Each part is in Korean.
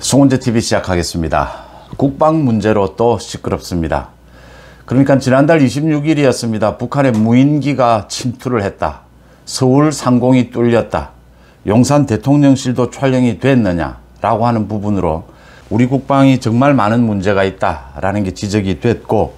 송은재 TV 시작하겠습니다. 국방 문제로 또 시끄럽습니다. 그러니까 지난달 26일이었습니다. 북한의 무인기가 침투를 했다. 서울 상공이 뚫렸다. 용산 대통령실도 촬영이 됐느냐라고 하는 부분으로 우리 국방이 정말 많은 문제가 있다라는 게 지적이 됐고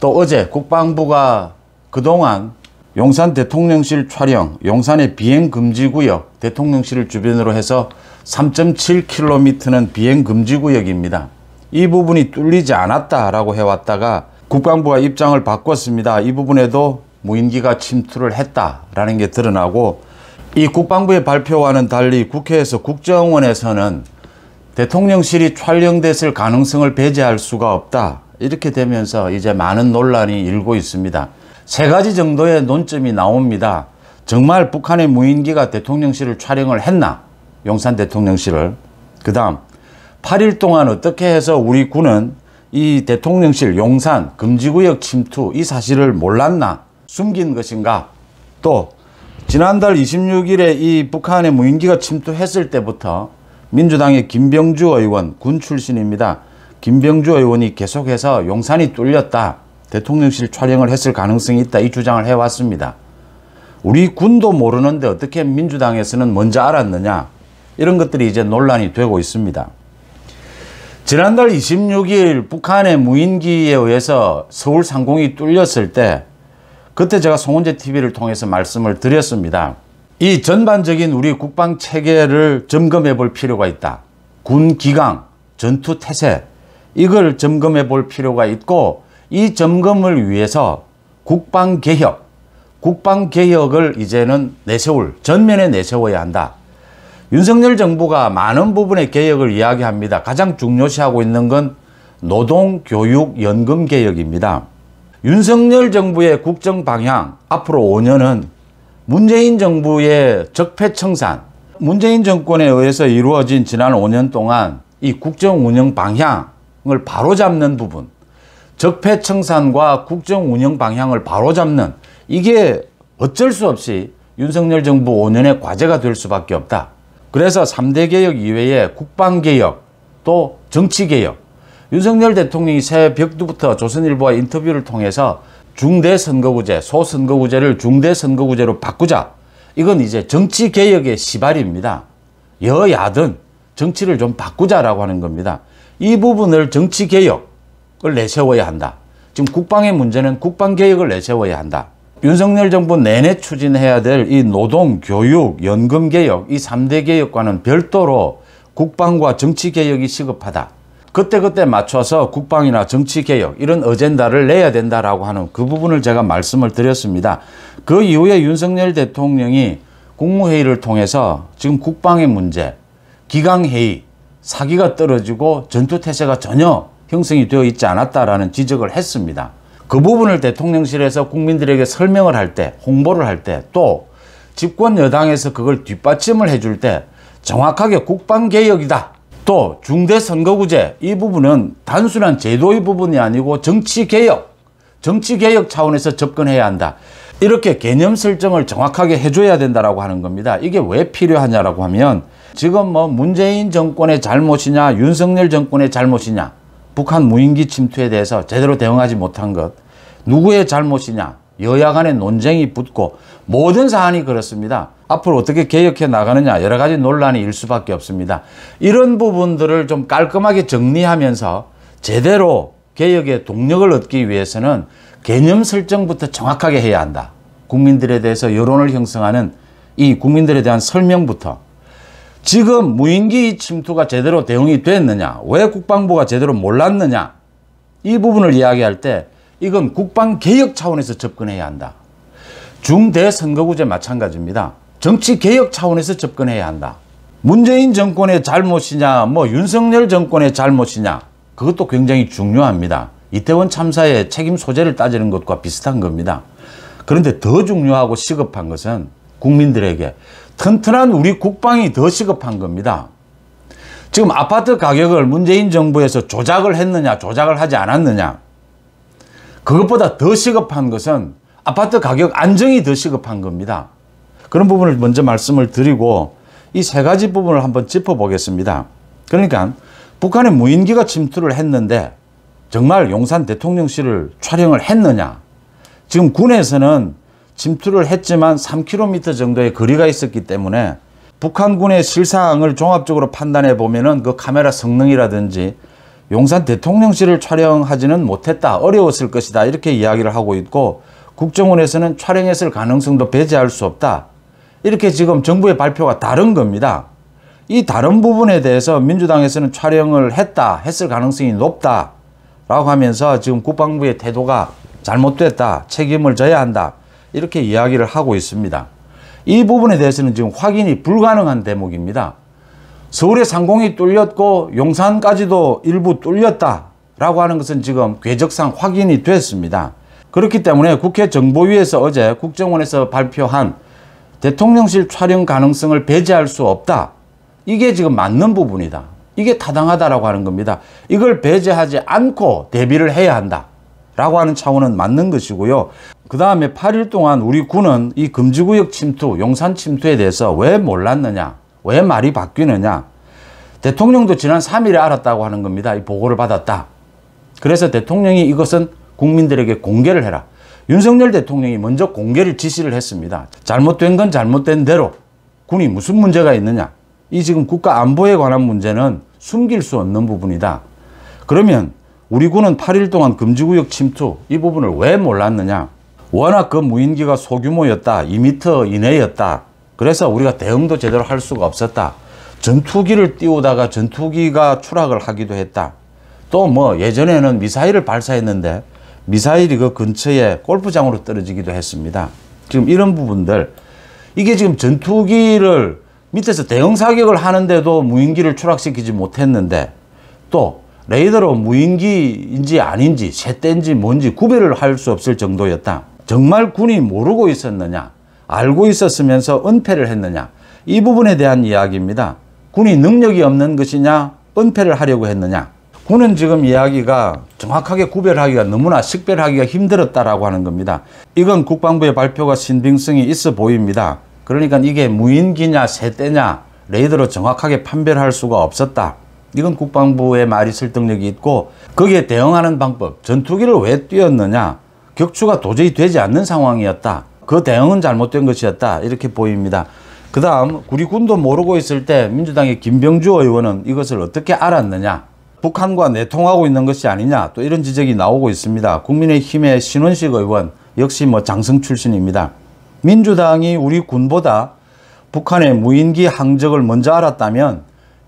또 어제 국방부가 그동안 용산 대통령실 촬영, 용산의 비행 금지 구역, 대통령실 을 주변으로 해서 3.7km는 비행 금지 구역입니다. 이 부분이 뚫리지 않았다라고 해왔다가 국방부가 입장을 바꿨습니다. 이 부분에도 무인기가 침투를 했다라는 게 드러나고 이 국방부의 발표와는 달리 국회에서 국정원에서는 대통령실이 촬영됐을 가능성을 배제할 수가 없다. 이렇게 되면서 이제 많은 논란이 일고 있습니다. 세 가지 정도의 논점이 나옵니다. 정말 북한의 무인기가 대통령실을 촬영을 했나? 용산 대통령실을 그 다음 8일 동안 어떻게 해서 우리 군은 이 대통령실 용산 금지구역 침투 이 사실을 몰랐나 숨긴 것인가 또 지난달 26일에 이 북한의 무인기가 침투했을 때부터 민주당의 김병주 의원 군 출신입니다. 김병주 의원이 계속해서 용산이 뚫렸다 대통령실 촬영을 했을 가능성이 있다 이 주장을 해왔습니다. 우리 군도 모르는데 어떻게 민주당에서는 먼저 알았느냐 이런 것들이 이제 논란이 되고 있습니다. 지난달 26일 북한의 무인기에 의해서 서울 상공이 뚫렸을 때 그때 제가 송은재 TV를 통해서 말씀을 드렸습니다. 이 전반적인 우리 국방 체계를 점검해 볼 필요가 있다. 군 기강, 전투 태세 이걸 점검해 볼 필요가 있고 이 점검을 위해서 국방 개혁, 국방 개혁을 이제는 내세울 전면에 내세워야 한다. 윤석열 정부가 많은 부분의 개혁을 이야기합니다. 가장 중요시하고 있는 건 노동, 교육, 연금 개혁입니다. 윤석열 정부의 국정 방향 앞으로 5년은 문재인 정부의 적폐청산, 문재인 정권에 의해서 이루어진 지난 5년 동안 이 국정 운영 방향을 바로잡는 부분, 적폐청산과 국정 운영 방향을 바로잡는 이게 어쩔 수 없이 윤석열 정부 5년의 과제가 될 수밖에 없다. 그래서 3대 개혁 이외에 국방개혁 또 정치개혁 윤석열 대통령이 새 벽두부터 조선일보와 인터뷰를 통해서 중대선거구제, 소선거구제를 중대선거구제로 바꾸자. 이건 이제 정치개혁의 시발입니다. 여야든 정치를 좀 바꾸자라고 하는 겁니다. 이 부분을 정치개혁을 내세워야 한다. 지금 국방의 문제는 국방개혁을 내세워야 한다. 윤석열 정부 내내 추진해야 될 이 노동, 교육, 연금 개혁 이 3대 개혁과는 별도로 국방과 정치 개혁이 시급하다. 그때그때 맞춰서 국방이나 정치 개혁 이런 어젠다를 내야 된다라고 하는 그 부분을 제가 말씀을 드렸습니다. 그 이후에 윤석열 대통령이 국무회의를 통해서 지금 국방의 문제, 기강회의, 사기가 떨어지고 전투태세가 전혀 형성이 되어 있지 않았다라는 지적을 했습니다. 그 부분을 대통령실에서 국민들에게 설명을 할 때, 홍보를 할 때, 또 집권 여당에서 그걸 뒷받침을 해줄 때 정확하게 국방개혁이다. 또 중대선거구제 이 부분은 단순한 제도의 부분이 아니고 정치개혁, 정치개혁 차원에서 접근해야 한다. 이렇게 개념 설정을 정확하게 해줘야 된다라고 하는 겁니다. 이게 왜 필요하냐라고 하면 지금 뭐 문재인 정권의 잘못이냐 윤석열 정권의 잘못이냐 북한 무인기 침투에 대해서 제대로 대응하지 못한 것 누구의 잘못이냐 여야 간의 논쟁이 붙고 모든 사안이 그렇습니다. 앞으로 어떻게 개혁해 나가느냐 여러 가지 논란이 일 수밖에 없습니다. 이런 부분들을 좀 깔끔하게 정리하면서 제대로 개혁의 동력을 얻기 위해서는 개념 설정부터 정확하게 해야 한다. 국민들에 대해서 여론을 형성하는 이 국민들에 대한 설명부터 지금 무인기 침투가 제대로 대응이 됐느냐 왜 국방부가 제대로 몰랐느냐 이 부분을 이야기할 때 이건 국방개혁 차원에서 접근해야 한다. 중대선거구제 마찬가지입니다. 정치개혁 차원에서 접근해야 한다. 문재인 정권의 잘못이냐 뭐 윤석열 정권의 잘못이냐 그것도 굉장히 중요합니다. 이태원 참사의 책임 소재를 따지는 것과 비슷한 겁니다. 그런데 더 중요하고 시급한 것은 국민들에게 튼튼한 우리 국방이 더 시급한 겁니다. 지금 아파트 가격을 문재인 정부에서 조작을 했느냐 조작을 하지 않았느냐 그것보다 더 시급한 것은 아파트 가격 안정이 더 시급한 겁니다. 그런 부분을 먼저 말씀을 드리고 이 세 가지 부분을 한번 짚어보겠습니다. 그러니까 북한의 무인기가 침투를 했는데 정말 용산 대통령실을 촬영을 했느냐 지금 군에서는 침투를 했지만 3km 정도의 거리가 있었기 때문에 북한군의 실상을 종합적으로 판단해 보면 은그 카메라 성능이라든지 용산 대통령실을 촬영하지는 못했다. 어려웠을 것이다. 이렇게 이야기를 하고 있고 국정원에서는 촬영했을 가능성도 배제할 수 없다. 이렇게 지금 정부의 발표가 다른 겁니다. 이 다른 부분에 대해서 민주당에서는 촬영을 했다. 했을 가능성이 높다. 라고 하면서 지금 국방부의 태도가 잘못됐다. 책임을 져야 한다. 이렇게 이야기를 하고 있습니다. 이 부분에 대해서는 지금 확인이 불가능한 대목입니다. 서울의 상공이 뚫렸고 용산까지도 일부 뚫렸다라고 하는 것은 지금 궤적상 확인이 됐습니다. 그렇기 때문에 국회 정보위에서 어제 국정원에서 발표한 대통령실 촬영 가능성을 배제할 수 없다. 이게 지금 맞는 부분이다. 이게 타당하다라고 하는 겁니다. 이걸 배제하지 않고 대비를 해야 한다. 라고 하는 차원은 맞는 것이고요. 그 다음에 8일 동안 우리 군은 이 금지구역 침투, 용산 침투에 대해서 왜 몰랐느냐. 왜 말이 바뀌느냐? 대통령도 지난 3일에 알았다고 하는 겁니다. 이 보고를 받았다. 그래서 대통령이 이것은 국민들에게 공개를 해라. 윤석열 대통령이 먼저 공개를 지시를 했습니다. 잘못된 건 잘못된 대로 군이 무슨 문제가 있느냐. 이 지금 국가 안보에 관한 문제는 숨길 수 없는 부분이다. 그러면 우리 군은 8일 동안 금지구역 침투 이 부분을 왜 몰랐느냐. 워낙 그 무인기가 소규모였다. 2m 이내였다. 그래서 우리가 대응도 제대로 할 수가 없었다. 전투기를 띄우다가 전투기가 추락을 하기도 했다. 또 뭐 예전에는 미사일을 발사했는데 미사일이 그 근처에 골프장으로 떨어지기도 했습니다. 지금 이런 부분들 이게 지금 전투기를 밑에서 대응 사격을 하는데도 무인기를 추락시키지 못했는데 또 레이더로 무인기인지 아닌지 새때인지 뭔지 구별을 할 수 없을 정도였다. 정말 군이 모르고 있었느냐 알고 있었으면서 은폐를 했느냐 이 부분에 대한 이야기입니다. 군이 능력이 없는 것이냐 은폐를 하려고 했느냐 군은 지금 이야기가 정확하게 구별하기가 너무나 식별하기가 힘들었다라고 하는 겁니다. 이건 국방부의 발표가 신빙성이 있어 보입니다. 그러니까 이게 무인기냐 세대냐 레이더로 정확하게 판별할 수가 없었다. 이건 국방부의 말이 설득력이 있고 거기에 대응하는 방법 전투기를 왜띄었느냐 격추가 도저히 되지 않는 상황이었다. 그 대응은 잘못된 것이었다 이렇게 보입니다. 그 다음 우리 군도 모르고 있을 때 민주당의 김병주 의원은 이것을 어떻게 알았느냐 북한과 내통하고 있는 것이 아니냐 또 이런 지적이 나오고 있습니다. 국민의힘의 신원식 의원 역시 뭐 장성 출신입니다. 민주당이 우리 군보다 북한의 무인기 항적을 먼저 알았다면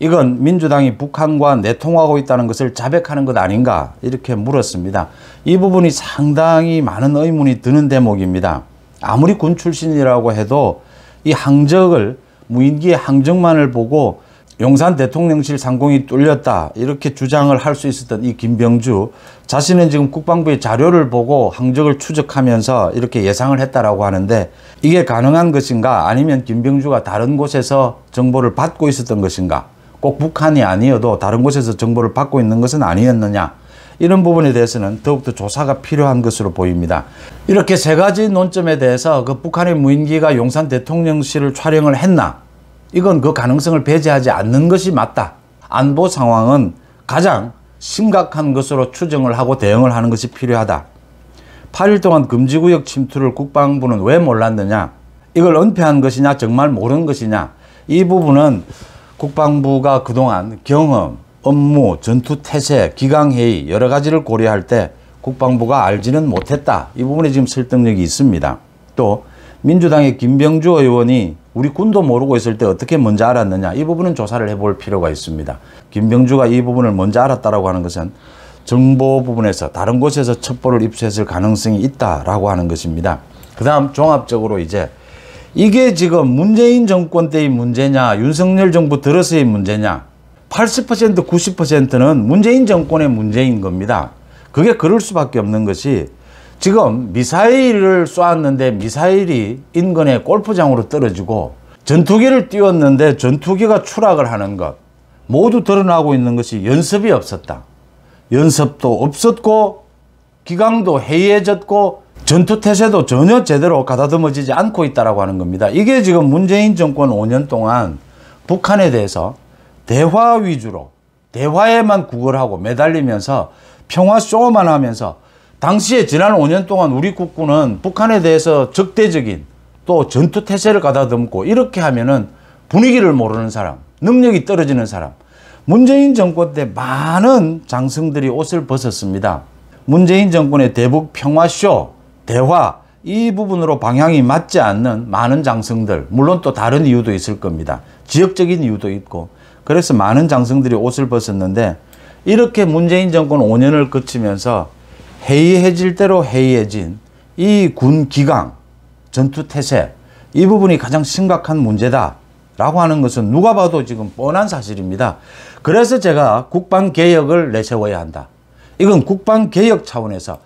이건 민주당이 북한과 내통하고 있다는 것을 자백하는 것 아닌가 이렇게 물었습니다. 이 부분이 상당히 많은 의문이 드는 대목입니다. 아무리 군 출신이라고 해도 이 항적을 무인기의 항적만을 보고 용산 대통령실 상공이 뚫렸다 이렇게 주장을 할 수 있었던 이 김병주 자신은 지금 국방부의 자료를 보고 항적을 추적하면서 이렇게 예상을 했다라고 하는데 이게 가능한 것인가 아니면 김병주가 다른 곳에서 정보를 받고 있었던 것인가 꼭 북한이 아니어도 다른 곳에서 정보를 받고 있는 것은 아니었느냐 이런 부분에 대해서는 더욱더 조사가 필요한 것으로 보입니다. 이렇게 세 가지 논점에 대해서 그 북한의 무인기가 용산 대통령실을 촬영을 했나 이건 그 가능성을 배제하지 않는 것이 맞다. 안보 상황은 가장 심각한 것으로 추정을 하고 대응을 하는 것이 필요하다. 8일 동안 금지구역 침투를 국방부는 왜 몰랐느냐? 이걸 은폐한 것이냐? 정말 모르는 것이냐? 이 부분은 국방부가 그동안 경험, 업무, 전투 태세, 기강회의 여러 가지를 고려할 때 국방부가 알지는 못했다. 이 부분에 지금 설득력이 있습니다. 또 민주당의 김병주 의원이 우리 군도 모르고 있을 때 어떻게 먼저 알았느냐 이 부분은 조사를 해볼 필요가 있습니다. 김병주가 이 부분을 먼저 알았다라고 하는 것은 정보 부분에서 다른 곳에서 첩보를 입수했을 가능성이 있다라고 하는 것입니다. 그 다음 종합적으로 이제 이게 지금 문재인 정권 때의 문제냐 윤석열 정부 들어서의 문제냐 80% 90%는 문재인 정권의 문제인 겁니다. 그게 그럴 수밖에 없는 것이 지금 미사일을 쏘았는데 미사일이 인근의 골프장으로 떨어지고 전투기를 띄웠는데 전투기가 추락을 하는 것 모두 드러나고 있는 것이 연습이 없었다. 연습도 없었고 기강도 해이해졌고 전투 태세도 전혀 제대로 가다듬어지지 않고 있다라고 하는 겁니다. 이게 지금 문재인 정권 5년 동안 북한에 대해서 대화 위주로 대화에만 구걸하고 매달리면서 평화 쇼만 하면서 당시에 지난 5년 동안 우리 국군은 북한에 대해서 적대적인 또 전투 태세를 가다듬고 이렇게 하면은 분위기를 모르는 사람, 능력이 떨어지는 사람. 문재인 정권 때 많은 장성들이 옷을 벗었습니다. 문재인 정권의 대북 평화쇼, 대화 이 부분으로 방향이 맞지 않는 많은 장성들, 물론 또 다른 이유도 있을 겁니다. 지역적인 이유도 있고 그래서 많은 장성들이 옷을 벗었는데 이렇게 문재인 정권 5년을 거치면서 해이해질 대로 해이해진 이 군 기강, 전투 태세 이 부분이 가장 심각한 문제다 라고 하는 것은 누가 봐도 지금 뻔한 사실입니다. 그래서 제가 국방개혁을 내세워야 한다. 이건 국방개혁 차원에서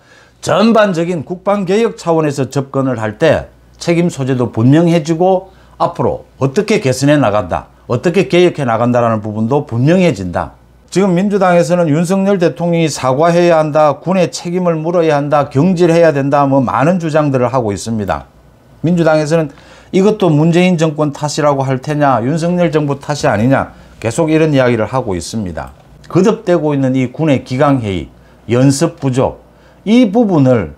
전반적인 국방개혁 차원에서 접근을 할 때 책임 소재도 분명해지고 앞으로 어떻게 개선해 나간다. 어떻게 개혁해 나간다라는 부분도 분명해진다. 지금 민주당에서는 윤석열 대통령이 사과해야 한다, 군의 책임을 물어야 한다, 경질해야 된다, 뭐 많은 주장들을 하고 있습니다. 민주당에서는 이것도 문재인 정권 탓이라고 할 테냐, 윤석열 정부 탓이 아니냐, 계속 이런 이야기를 하고 있습니다. 거듭되고 있는 이 군의 기강회의, 연습 부족, 이 부분을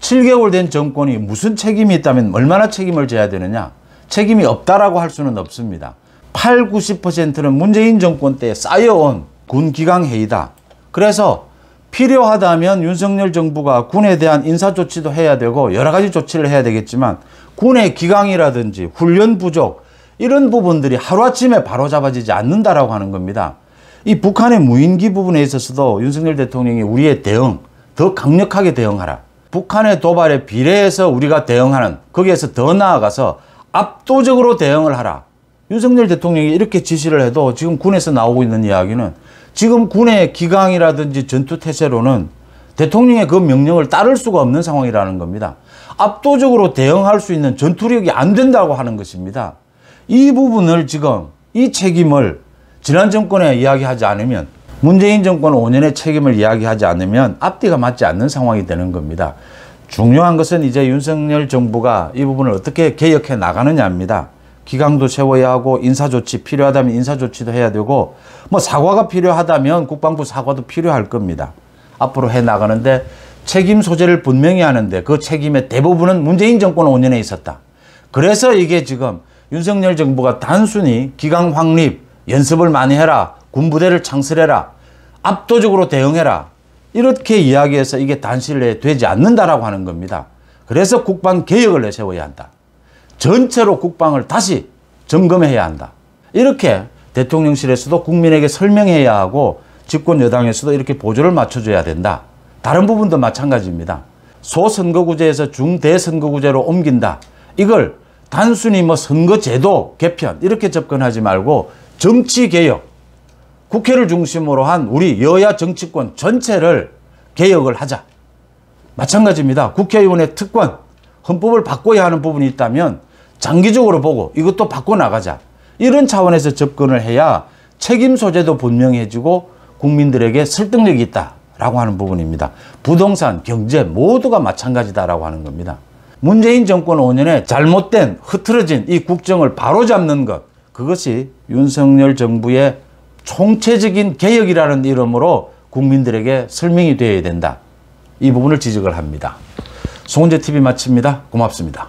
7개월 된 정권이 무슨 책임이 있다면 얼마나 책임을 져야 되느냐, 책임이 없다라고 할 수는 없습니다. 8, 90%는 문재인 정권 때 쌓여온 군기강 회의다. 그래서 필요하다면 윤석열 정부가 군에 대한 인사조치도 해야 되고 여러 가지 조치를 해야 되겠지만 군의 기강이라든지 훈련 부족 이런 부분들이 하루아침에 바로잡아지지 않는다라고 하는 겁니다. 이 북한의 무인기 부분에 있어서도 윤석열 대통령이 우리의 대응, 더 강력하게 대응하라. 북한의 도발에 비례해서 우리가 대응하는, 거기에서 더 나아가서 압도적으로 대응을 하라. 윤석열 대통령이 이렇게 지시를 해도 지금 군에서 나오고 있는 이야기는 지금 군의 기강이라든지 전투태세로는 대통령의 그 명령을 따를 수가 없는 상황이라는 겁니다. 압도적으로 대응할 수 있는 전투력이 안 된다고 하는 것입니다. 이 부분을 지금 이 책임을 지난 정권에 이야기하지 않으면 문재인 정권 5년의 책임을 이야기하지 않으면 앞뒤가 맞지 않는 상황이 되는 겁니다. 중요한 것은 이제 윤석열 정부가 이 부분을 어떻게 개혁해 나가느냐입니다. 기강도 세워야 하고 인사조치 필요하다면 인사조치도 해야 되고 뭐 사과가 필요하다면 국방부 사과도 필요할 겁니다. 앞으로 해나가는데 책임 소재를 분명히 하는데 그 책임의 대부분은 문재인 정권 5년에 있었다. 그래서 이게 지금 윤석열 정부가 단순히 기강 확립, 연습을 많이 해라, 군부대를 창설해라, 압도적으로 대응해라 이렇게 이야기해서 이게 단실 내에 되지 않는다라고 하는 겁니다. 그래서 국방개혁을 내세워야 한다. 전체로 국방을 다시 점검해야 한다. 이렇게 대통령실에서도 국민에게 설명해야 하고 집권 여당에서도 이렇게 보조를 맞춰줘야 된다. 다른 부분도 마찬가지입니다. 소선거구제에서 중대선거구제로 옮긴다. 이걸 단순히 뭐 선거제도 개편 이렇게 접근하지 말고 정치개혁, 국회를 중심으로 한 우리 여야 정치권 전체를 개혁을 하자. 마찬가지입니다. 국회의원의 특권, 헌법을 바꿔야 하는 부분이 있다면 장기적으로 보고 이것도 바꿔나가자. 이런 차원에서 접근을 해야 책임 소재도 분명해지고 국민들에게 설득력이 있다라고 하는 부분입니다. 부동산, 경제 모두가 마찬가지다라고 하는 겁니다. 문재인 정권 5년에 잘못된 흐트러진 이 국정을 바로잡는 것 그것이 윤석열 정부의 총체적인 개혁이라는 이름으로 국민들에게 설명이 되어야 된다. 이 부분을 지적을 합니다. 송은재TV 마칩니다. 고맙습니다.